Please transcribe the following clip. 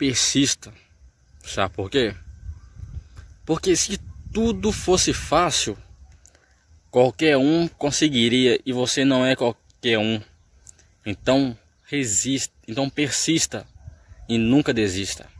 persista. Sabe por quê? Porque se tudo fosse fácil, qualquer um conseguiria e você não é qualquer um. Então resista, então persista e nunca desista.